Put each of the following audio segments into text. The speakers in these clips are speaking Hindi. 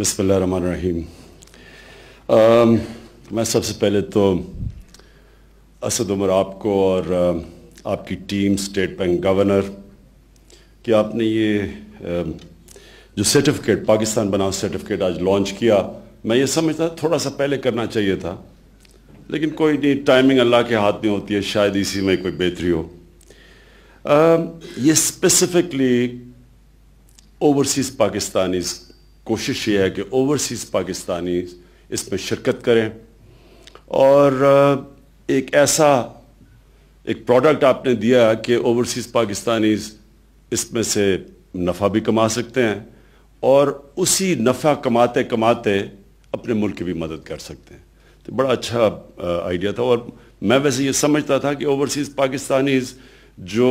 रही मैं सबसे पहले तो असद उमर आपको और आपकी टीम स्टेट बैंक गवर्नर कि आपने ये जो सर्टिफिकेट पाकिस्तान बनाओ सर्टिफिकेट आज लॉन्च किया मैं ये समझता थोड़ा सा पहले करना चाहिए था लेकिन कोई नहीं टाइमिंग अल्लाह के हाथ में होती है शायद इसी में कोई बेहतरी हो आ, ये स्पेसिफिकली ओवरसीज़ पाकिस्तानीज़ कोशिश ये है कि ओवरसीज़ पाकिस्तानी इसमें शिरकत करें और एक ऐसा एक प्रोडक्ट आपने दिया कि ओवरसीज़ पाकिस्तानी इसमें से नफ़ा भी कमा सकते हैं और उसी नफ़ा कमाते कमाते अपने मुल्क की भी मदद कर सकते हैं तो बड़ा अच्छा आइडिया था और मैं वैसे ये समझता था कि ओवरसीज़ पाकिस्तानीज़ जो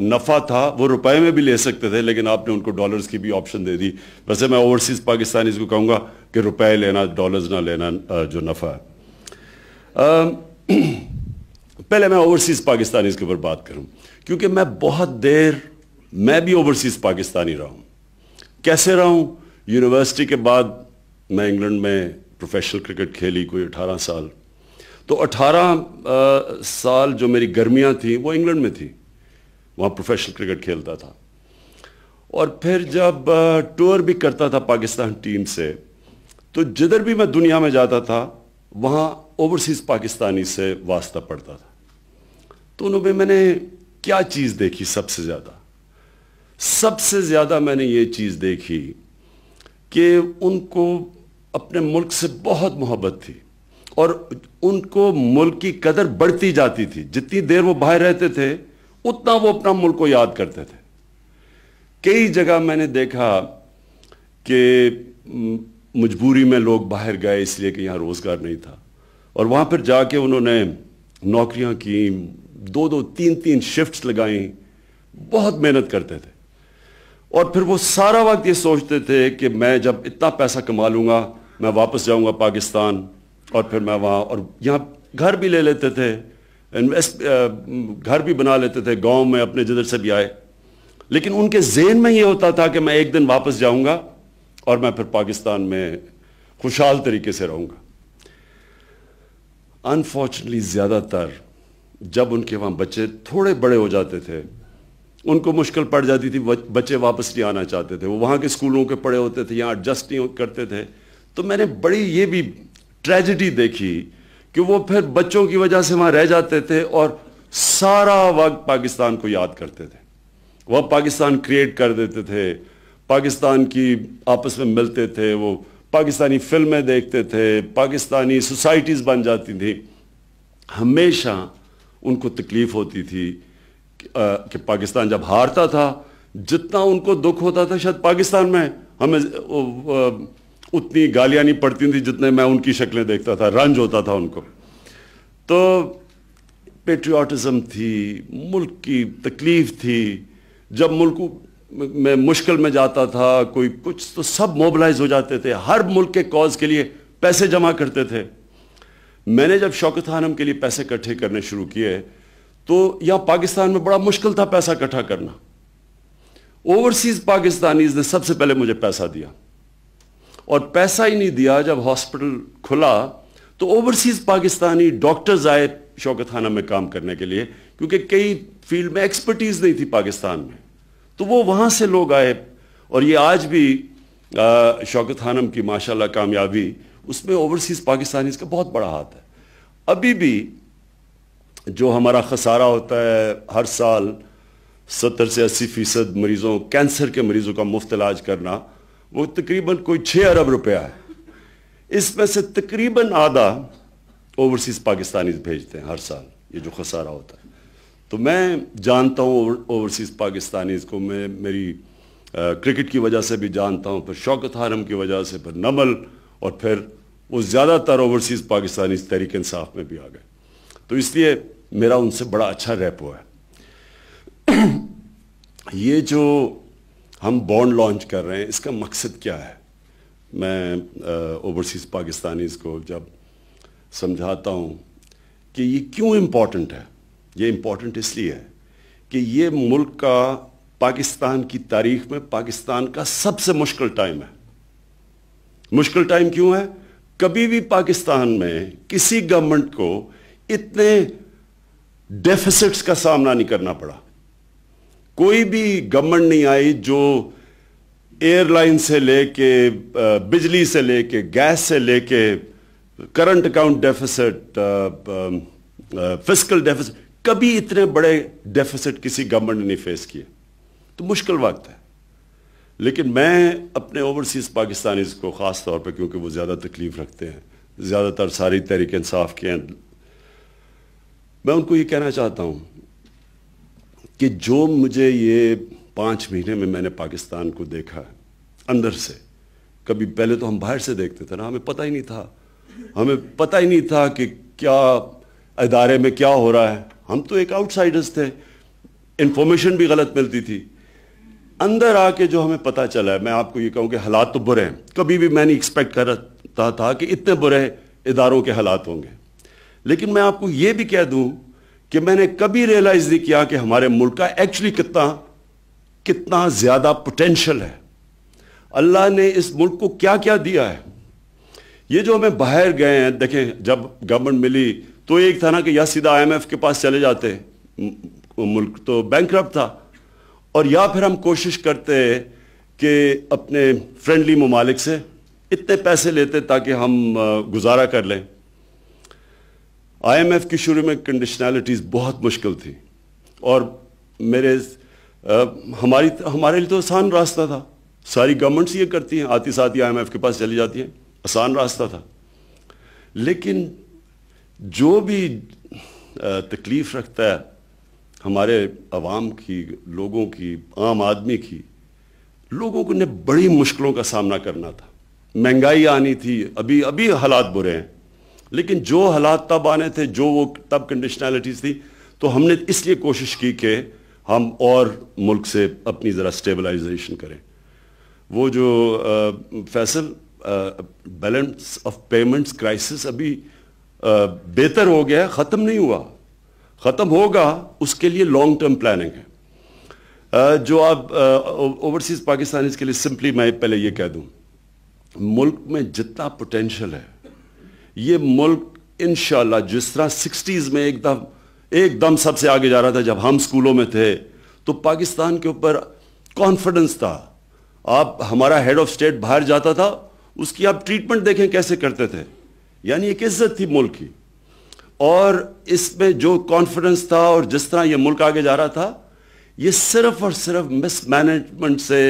नफ़ा था वो रुपए में भी ले सकते थे लेकिन आपने उनको डॉलर्स की भी ऑप्शन दे दी वैसे मैं ओवरसीज़ पाकिस्तानीज़ को कहूंगा कि रुपए लेना डॉलर्स ना लेना जो नफ़ा है पहले मैं ओवरसीज़ पाकिस्तानी के ऊपर बात करूं क्योंकि मैं बहुत देर मैं भी ओवरसीज़ पाकिस्तानी रहा हूं कैसे रहा हूं यूनिवर्सिटी के बाद मैं इंग्लैंड में प्रोफेशनल क्रिकेट खेली कोई अठारह साल तो अठारह साल जो मेरी गर्मियां थी वो इंग्लैंड में थी वहाँ प्रोफेशनल क्रिकेट खेलता था और फिर जब टूर भी करता था पाकिस्तान टीम से तो जिधर भी मैं दुनिया में जाता था वहाँ ओवरसीज़ पाकिस्तानी से वास्ता पड़ता था तो उन्होंने मैंने क्या चीज़ देखी सबसे ज़्यादा सबसे ज़्यादा मैंने ये चीज़ देखी कि उनको अपने मुल्क से बहुत मोहब्बत थी और उनको मुल्क की कदर बढ़ती जाती थी जितनी देर वो बाहर रहते थे उतना वो अपना मुल्क को याद करते थे कई जगह मैंने देखा कि मजबूरी में लोग बाहर गए इसलिए कि यहाँ रोज़गार नहीं था और वहाँ पर जाके उन्होंने नौकरियाँ की दो दो तीन तीन शिफ्ट्स लगाई बहुत मेहनत करते थे और फिर वो सारा वक्त ये सोचते थे कि मैं जब इतना पैसा कमा लूँगा मैं वापस जाऊँगा पाकिस्तान और फिर मैं वहाँ और यहाँ घर भी ले लेते थे Uh, घर भी बना लेते थे गांव में अपने जिधर से भी आए लेकिन उनके जेन में ये होता था कि मैं एक दिन वापस जाऊंगा और मैं फिर पाकिस्तान में खुशहाल तरीके से रहूंगा अनफॉर्चुनेटली ज़्यादातर जब उनके वहां बच्चे थोड़े बड़े हो जाते थे उनको मुश्किल पड़ जाती थी बच्चे वापस नहीं आना चाहते थे वो वहां के स्कूलों के पढ़े होते थे यहाँ एडजस्ट नहीं करते थे तो मैंने बड़ी ये भी ट्रेजिडी देखी कि वो फिर बच्चों की वजह से वहाँ रह जाते थे और सारा वक्त पाकिस्तान को याद करते थे वह पाकिस्तान क्रिएट कर देते थे पाकिस्तान की आपस में मिलते थे वो पाकिस्तानी फिल्में देखते थे पाकिस्तानी सोसाइटीज़ बन जाती थी हमेशा उनको तकलीफ़ होती थी कि, कि पाकिस्तान जब हारता था जितना उनको दुख होता था शायद पाकिस्तान में हमें उतनी गालियां नहीं पड़ती थी जितने मैं उनकी शक्लें देखता था रंज होता था उनको तो पेट्रियाटिज़म थी मुल्क की तकलीफ़ थी जब मुल्क में मुश्किल में जाता था कोई कुछ तो सब मोबलाइज हो जाते थे हर मुल्क के कॉज के लिए पैसे जमा करते थे मैंने जब शौकत खानम के लिए पैसे इकट्ठे करने शुरू किए तो यहाँ पाकिस्तान में बड़ा मुश्किल था पैसा इकट्ठा करना ओवरसीज पाकिस्तानीज ने सबसे पहले मुझे पैसा दिया और पैसा ही नहीं दिया जब हॉस्पिटल खुला तो ओवरसीज पाकिस्तानी डॉक्टर्स आए शौकत खाना में काम करने के लिए क्योंकि कई फील्ड में एक्सपर्टीज नहीं थी पाकिस्तान में तो वो वहाँ से लोग आए और ये आज भी शौकत खानम की माशाल्लाह कामयाबी उसमें ओवरसीज़ पाकिस्तानी का बहुत बड़ा हाथ है अभी भी जो हमारा खसारा होता है हर साल सत्तर से अस्सी फ़ीसद मरीज़ों कैंसर के मरीज़ों का मुफ्त इलाज करना वो तकरीबन कोई छः अरब रुपया है इसमें से तकरीबन आधा ओवरसीज़ पाकिस्तानी भेजते हैं हर साल ये जो खसारा होता है तो मैं जानता हूँ ओवरसीज़ पाकिस्तानी को मैं मेरी आ, क्रिकेट की वजह से भी जानता हूँ फिर शौकत हारम की वजह से फिर नमल और फिर वो ज़्यादातर ओवरसीज़ पाकिस्तानी तहरीक इंसाफ में भी आ गए तो इसलिए मेरा उनसे बड़ा अच्छा हुआ है ये जो हम बॉन्ड लॉन्च कर रहे हैं इसका मकसद क्या है मैं ओवरसीज़ पाकिस्तानीज़ को जब समझाता हूँ कि ये क्यों इम्पॉर्टेंट है ये इम्पॉर्टेंट इसलिए है कि ये मुल्क का पाकिस्तान की तारीख में पाकिस्तान का सबसे मुश्किल टाइम है मुश्किल टाइम क्यों है कभी भी पाकिस्तान में किसी गवर्नमेंट को इतने डेफिसिट्स का सामना नहीं करना पड़ा कोई भी गवर्नमेंट नहीं आई जो एयरलाइन से लेके बिजली से लेके गैस से लेके current account deficit physical deficit कभी इतने बड़े डेफिसिट किसी गवर्नमेंट ने नहीं फेस किए तो मुश्किल वक्त है लेकिन मैं अपने ओवरसीज़ पाकिस्तानीज को ख़ास तौर पे क्योंकि वो ज़्यादा तकलीफ़ रखते हैं ज़्यादातर सारी तहरीक इंसाफ के हैं मैं उनको ये कहना चाहता हूँ कि जो मुझे ये पाँच महीने में मैंने पाकिस्तान को देखा है अंदर से कभी पहले तो हम बाहर से देखते थे ना हमें पता ही नहीं था हमें पता ही नहीं था कि क्या अदारे में क्या हो रहा है हम तो एक आउटसाइडर्स थे इन्फॉर्मेशन भी गलत मिलती थी अंदर आके जो हमें पता चला है मैं आपको ये कहूँ कि हालात तो बुरे हैं कभी भी मैं नहीं एक्सपेक्ट करता था कि इतने बुरे इदारों के हालात होंगे लेकिन मैं आपको ये भी कह दूँ कि मैंने कभी रियलाइज नहीं किया कि हमारे मुल्क का एक्चुअली कितना कितना ज्यादा पोटेंशियल है अल्लाह ने इस मुल्क को क्या क्या दिया है ये जो हमें बाहर गए हैं देखें जब गवर्नमेंट मिली तो एक था ना कि या सीधा आईएमएफ के पास चले जाते मुल्क तो बैंक था और या फिर हम कोशिश करते कि अपने फ्रेंडली ममालिक से इतने पैसे लेते ताकि हम गुजारा कर लें आईएमएफ की शुरू में कंडीशनैलिटीज़ बहुत मुश्किल थी और मेरे आ, हमारी हमारे लिए तो आसान रास्ता था सारी गवर्नमेंट्स ये करती हैं आती साथ ही आई के पास चली जाती हैं आसान रास्ता था लेकिन जो भी तकलीफ़ रखता है हमारे आवाम की लोगों की आम आदमी की लोगों को ने बड़ी मुश्किलों का सामना करना था महंगाई आनी थी अभी अभी हालात बुरे हैं लेकिन जो हालात तब आने थे जो वो तब कंडीशनैलिटीज़ थी तो हमने इसलिए कोशिश की कि हम और मुल्क से अपनी ज़रा स्टेबलाइजेशन करें वो जो फैसल बैलेंस ऑफ पेमेंट्स क्राइसिस अभी बेहतर हो गया है ख़त्म नहीं हुआ ख़त्म होगा उसके लिए लॉन्ग टर्म प्लानिंग है आ, जो आप ओवरसीज़ पाकिस्तान के लिए सिंपली मैं पहले ये कह दूँ मुल्क में जितना पोटेंशल है ये मुल्क इन जिस तरह सिक्सटीज़ में एकदम एकदम सबसे आगे जा रहा था जब हम स्कूलों में थे तो पाकिस्तान के ऊपर कॉन्फिडेंस था आप हमारा हेड ऑफ स्टेट बाहर जाता था उसकी आप ट्रीटमेंट देखें कैसे करते थे यानी एक इज्जत थी मुल्क की और इसमें जो कॉन्फिडेंस था और जिस तरह ये मुल्क आगे जा रहा था ये सिर्फ और सिर्फ मिसमैनेजमेंट से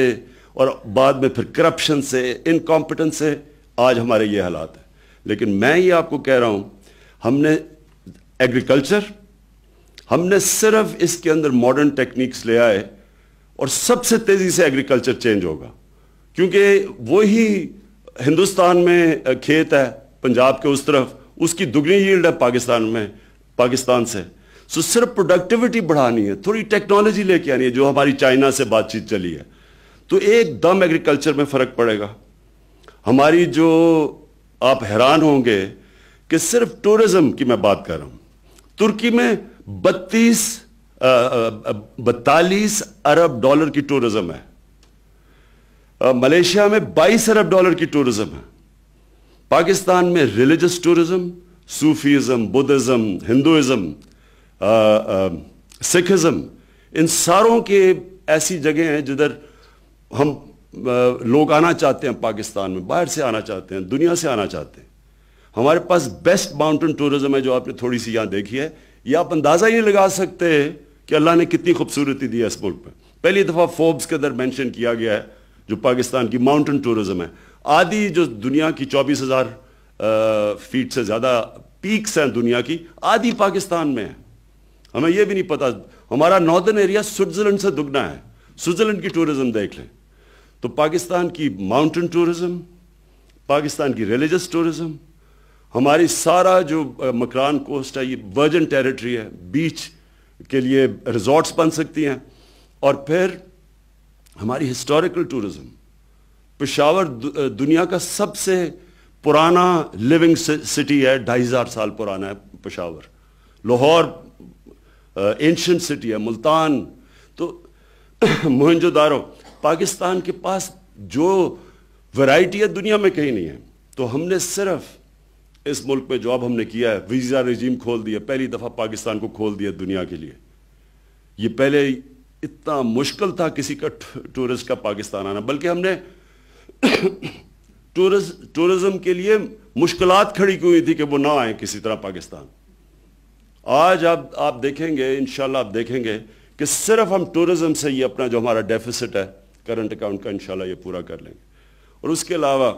और बाद में फिर करप्शन से इनकॉम्पिटेंस से आज हमारे ये हालात हैं लेकिन मैं ये आपको कह रहा हूं हमने एग्रीकल्चर हमने सिर्फ इसके अंदर मॉडर्न टेक्निक्स ले आए और सबसे तेज़ी से एग्रीकल्चर चेंज होगा क्योंकि वही हिंदुस्तान में खेत है पंजाब के उस तरफ उसकी दुगनी यील्ड है पाकिस्तान में पाकिस्तान से सो सिर्फ प्रोडक्टिविटी बढ़ानी है थोड़ी टेक्नोलॉजी लेके आनी है जो हमारी चाइना से बातचीत चली है तो एकदम एग्रीकल्चर में फ़र्क पड़ेगा हमारी जो आप हैरान होंगे कि सिर्फ टूरिज्म की मैं बात कर रहा हूं तुर्की में बत्तीस बतालीस अरब डॉलर की टूरिज्म है मलेशिया में 22 अरब डॉलर की टूरिज्म है पाकिस्तान में religious tourism Sufism Buddhism Hinduism Sikhism इन सारों के ऐसी जगह हैं जिधर हम लोग आना चाहते हैं पाकिस्तान में बाहर से आना चाहते हैं दुनिया से आना चाहते हैं हमारे पास बेस्ट माउंटेन टूरिज्म है जो आपने थोड़ी सी यहाँ देखी है यह आप अंदाज़ा ही लगा सकते हैं कि अल्लाह ने कितनी खूबसूरती दी है इस मुल्क में पहली दफ़ा फोर्ब्स के अंदर मैंशन किया गया है जो पाकिस्तान की माउंटेन टूरिज्म है आधी जो दुनिया की चौबीस हज़ार फीट से ज़्यादा पीक्स हैं दुनिया की आधी पाकिस्तान में है हमें यह भी नहीं पता हमारा नॉर्दर्न एरिया स्विट्ज़रलैंड से दुगना है स्विट्ज़रलैंड की टूरिज्म देख लें तो पाकिस्तान की माउंटेन टूरिज़्म पाकिस्तान की रिलीजस टूरिज़्म हमारी सारा जो मकरान कोस्ट है ये वर्जन टेरिटरी है बीच के लिए रिजॉर्ट्स बन सकती हैं और फिर हमारी हिस्टोरिकल टूरिज़्म पेशावर दुनिया का सबसे पुराना लिविंग सिटी है ढाई हज़ार साल पुराना है पेशावर लाहौर एंशंट सिटी है मुल्तान तो मोहनजोदारो पाकिस्तान के पास जो वैरायटी है दुनिया में कहीं नहीं है तो हमने सिर्फ इस मुल्क में जॉब हमने किया है वीज़ा रजीम खोल दिया पहली दफ़ा पाकिस्तान को खोल दिया दुनिया के लिए ये पहले इतना मुश्किल था किसी का टूरिस्ट का पाकिस्तान आना बल्कि हमने टूरिस्ट टूरिज्म के लिए मुश्किल खड़ी की हुई थी कि वो ना आए किसी तरह पाकिस्तान आज आप आप देखेंगे इनशाला आप देखेंगे कि सिर्फ हम टूरिज्म से ही अपना जो हमारा डेफिसिट है करंट अकाउंट का इंशाल्लाह ये पूरा कर लेंगे और उसके अलावा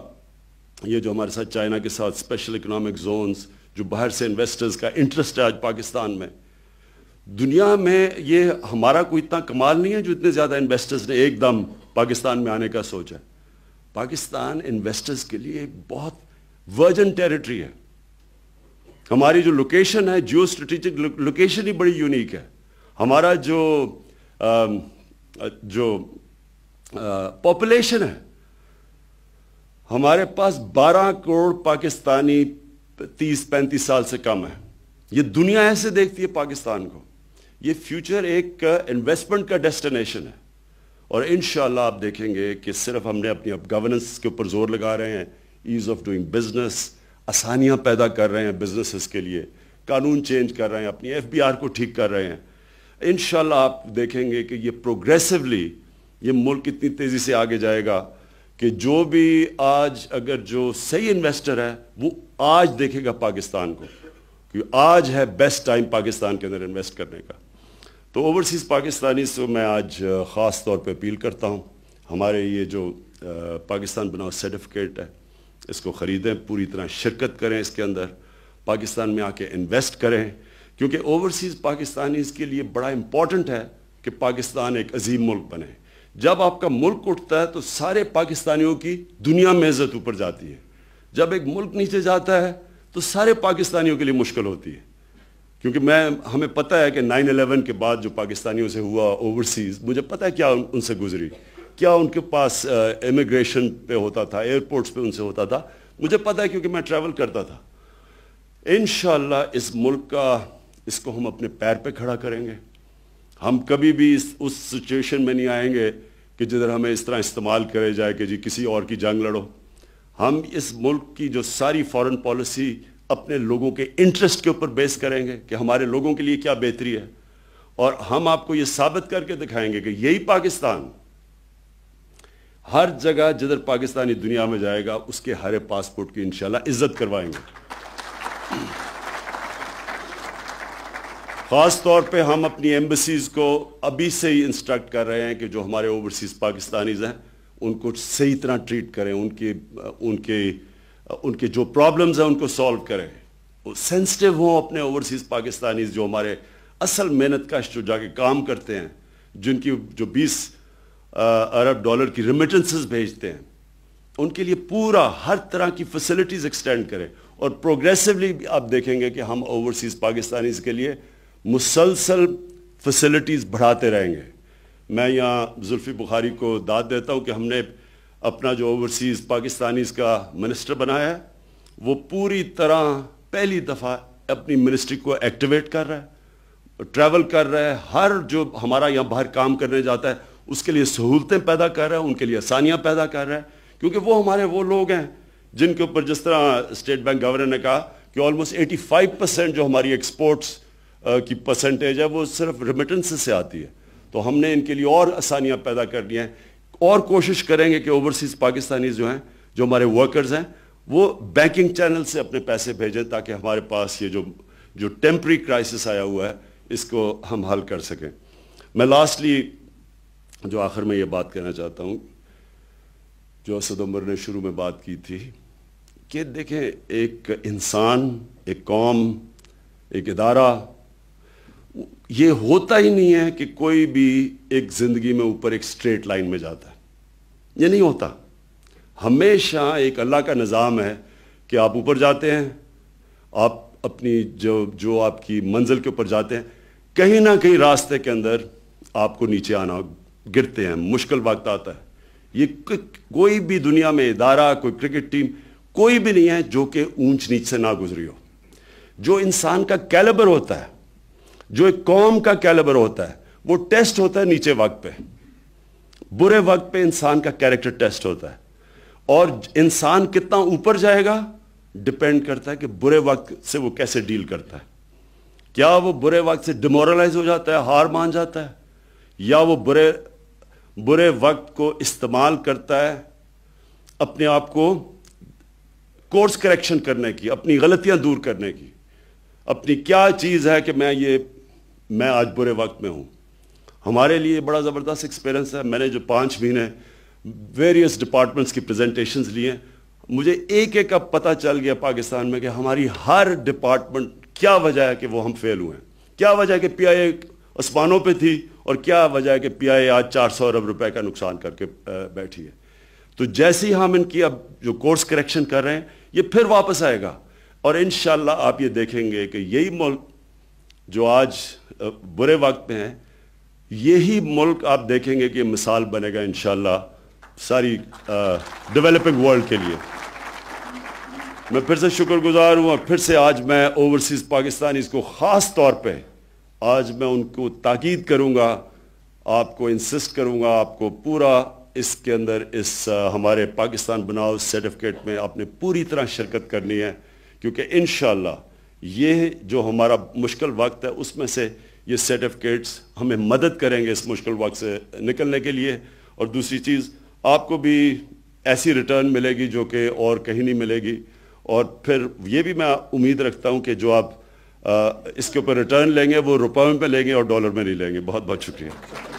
ये जो हमारे साथ चाइना के साथ स्पेशल इकोनॉमिक जोन्स जो बाहर से इन्वेस्टर्स का इंटरेस्ट है आज पाकिस्तान में दुनिया में ये हमारा कोई इतना कमाल नहीं है जो इतने ज़्यादा इन्वेस्टर्स ने एकदम पाकिस्तान में आने का सोचा पाकिस्तान इन्वेस्टर्स के लिए एक बहुत वर्जन टेरिटरी है हमारी जो लोकेशन है जियो स्ट्रेटिजिक लोकेशन ही बड़ी यूनिक है हमारा जो आ, जो पॉपुलेशन है हमारे पास 12 करोड़ पाकिस्तानी 30-35 साल से कम है ये दुनिया ऐसे देखती है पाकिस्तान को ये फ्यूचर एक इन्वेस्टमेंट का डेस्टिनेशन है और इन आप देखेंगे कि सिर्फ हमने अपनी अब गवर्नेंस के ऊपर जोर लगा रहे हैं ईज़ ऑफ डूइंग बिजनेस आसानियां पैदा कर रहे हैं बिजनेसेस के लिए कानून चेंज कर रहे हैं अपनी एफ को ठीक कर रहे हैं इन आप देखेंगे कि ये प्रोग्रेसिवली ये मुल्क इतनी तेज़ी से आगे जाएगा कि जो भी आज अगर जो सही इन्वेस्टर है वो आज देखेगा पाकिस्तान को क्योंकि आज है बेस्ट टाइम पाकिस्तान के अंदर इन्वेस्ट करने का तो ओवरसीज़ पाकिस्तानी से मैं आज ख़ास तौर पे अपील करता हूँ हमारे ये जो पाकिस्तान बनाओ सर्टिफिकेट है इसको ख़रीदें पूरी तरह शिरकत करें इसके अंदर पाकिस्तान में आके इन्वेस्ट करें क्योंकि ओवरसीज़ पाकिस्तानी इसके लिए बड़ा इम्पॉर्टेंट है कि पाकिस्तान एक अजीम मुल्क बने जब आपका मुल्क उठता है तो सारे पाकिस्तानियों की दुनिया में इज्जत ऊपर जाती है जब एक मुल्क नीचे जाता है तो सारे पाकिस्तानियों के लिए मुश्किल होती है क्योंकि मैं हमें पता है कि नाइन अलेवन के बाद जो पाकिस्तानियों से हुआ ओवरसीज़ मुझे पता है क्या उन, उनसे गुजरी क्या उनके पास इमिग्रेशन पे होता था एयरपोर्ट्स पे उनसे होता था मुझे पता है क्योंकि मैं ट्रैवल करता था इन इस मुल्क का इसको हम अपने पैर पे खड़ा करेंगे हम कभी भी इस उस सिचुएशन में नहीं आएंगे कि जिधर हमें इस तरह इस्तेमाल करे जाए कि जी किसी और की जंग लड़ो हम इस मुल्क की जो सारी फॉरेन पॉलिसी अपने लोगों के इंटरेस्ट के ऊपर बेस करेंगे कि हमारे लोगों के लिए क्या बेहतरी है और हम आपको यह साबित करके दिखाएंगे कि यही पाकिस्तान हर जगह जिधर पाकिस्तानी दुनिया में जाएगा उसके हरे पासपोर्ट की इंशाल्लाह इज्जत करवाएंगे ख़ास तौर पे हम अपनी एम्बसीज़ को अभी से ही इंस्ट्रक्ट कर रहे हैं कि जो हमारे ओवरसीज़ पाकिस्तानीज़ हैं उनको सही तरह ट्रीट करें उनके उनके उनके जो प्रॉब्लम्स हैं उनको सॉल्व करें सेंसिटिव हों अपने ओवरसीज़ पाकिस्तानीज़ जो हमारे असल मेहनत कश जो जाके काम करते हैं जिनकी जो 20 अरब डॉलर की रिमिटेंसेस भेजते हैं उनके लिए पूरा हर तरह की फैसिलिटीज़ एक्सटेंड करें और प्रोग्रेसिवली आप देखेंगे कि हम ओवरसीज़ पाकिस्तानीज़ के लिए मुसलसल फैसिलिटीज़ बढ़ाते रहेंगे मैं यहाँ जुल्फ़ी बुखारी को दाद देता हूँ कि हमने अपना जो ओवरसीज़ पाकिस्तानीज़ का मिनिस्टर बनाया है वो पूरी तरह पहली दफ़ा अपनी मिनिस्ट्री को एक्टिवेट कर रहा है ट्रैवल कर रहा है हर जो हमारा यहाँ बाहर काम करने जाता है उसके लिए सहूलतें पैदा कर रहा है उनके लिए आसानियाँ पैदा कर रहा है क्योंकि वो हमारे वो लोग हैं जिनके ऊपर जिस तरह स्टेट बैंक गवर्नर ने कहा कि ऑलमोस्ट 85 परसेंट जो हमारी एक्सपोर्ट्स की परसेंटेज है वो सिर्फ रिमिटेंस से आती है तो हमने इनके लिए और आसानियाँ पैदा कर दी हैं और कोशिश करेंगे कि ओवरसीज़ पाकिस्तानी जो हैं जो हमारे वर्कर्स हैं वो बैंकिंग चैनल से अपने पैसे भेजें ताकि हमारे पास ये जो जो टेम्प्री क्राइसिस आया हुआ है इसको हम हल कर सकें मैं लास्टली जो आखिर में ये बात कहना चाहता हूँ जो असद उमर ने शुरू में बात की थी कि देखें एक इंसान एक कौम एक इदारा ये होता ही नहीं है कि कोई भी एक जिंदगी में ऊपर एक स्ट्रेट लाइन में जाता है ये नहीं होता हमेशा एक अल्लाह का निज़ाम है कि आप ऊपर जाते हैं आप अपनी जो जो आपकी मंजिल के ऊपर जाते हैं कहीं ना कहीं रास्ते के अंदर आपको नीचे आना गिरते हैं मुश्किल वक्त आता है ये कोई भी दुनिया में इदारा कोई क्रिकेट टीम कोई भी नहीं है जो कि ऊंच नीच से ना गुजरी हो जो इंसान का कैलेबर होता है जो एक कौम का कैलेबर होता है वो टेस्ट होता है नीचे वक्त पे बुरे वक्त पे इंसान का कैरेक्टर टेस्ट होता है और इंसान कितना ऊपर जाएगा डिपेंड करता है कि बुरे वक्त से वो कैसे डील करता है क्या वो बुरे वक्त से डिमोरलाइज हो जाता है हार मान जाता है या वो बुरे बुरे वक्त को इस्तेमाल करता है अपने आप को कोर्स करेक्शन करने की अपनी गलतियां दूर करने की अपनी क्या चीज़ है कि मैं ये मैं आज बुरे वक्त में हूँ हमारे लिए बड़ा ज़बरदस्त एक्सपीरियंस है मैंने जो पाँच महीने वेरियस डिपार्टमेंट्स की प्रजेंटेशन लिए मुझे एक एक अब पता चल गया पाकिस्तान में कि हमारी हर डिपार्टमेंट क्या वजह है कि वो हम फेल हुए हैं क्या वजह है कि पी आई आसमानों पर थी और क्या वजह है कि पी आई आज चार सौ अरब रुपए का नुकसान करके बैठी है तो जैसे ही हम इनकी अब जो कोर्स करेक्शन कर रहे हैं ये फिर वापस आएगा और इन आप ये देखेंगे कि यही जो आज बुरे वक्त में हैं यही मुल्क आप देखेंगे कि मिसाल बनेगा इन सारी डेवलपिंग वर्ल्ड के लिए मैं फिर से शुक्रगुजार हूँ और फिर से आज मैं ओवरसीज़ पाकिस्तानी को ख़ास तौर पे आज मैं उनको ताकीद करूँगा आपको इंसिस्ट करूँगा आपको पूरा इसके अंदर इस हमारे पाकिस्तान बनाओ सर्टिफिकेट में आपने पूरी तरह शिरकत करनी है क्योंकि इन ये जो हमारा मुश्किल वक्त है उसमें से ये सर्टिफिकेट्स हमें मदद करेंगे इस मुश्किल वक्त से निकलने के लिए और दूसरी चीज़ आपको भी ऐसी रिटर्न मिलेगी जो कि और कहीं नहीं मिलेगी और फिर ये भी मैं उम्मीद रखता हूँ कि जो आप आ, इसके ऊपर रिटर्न लेंगे वो रुपये में लेंगे और डॉलर में नहीं लेंगे बहुत बहुत शुक्रिया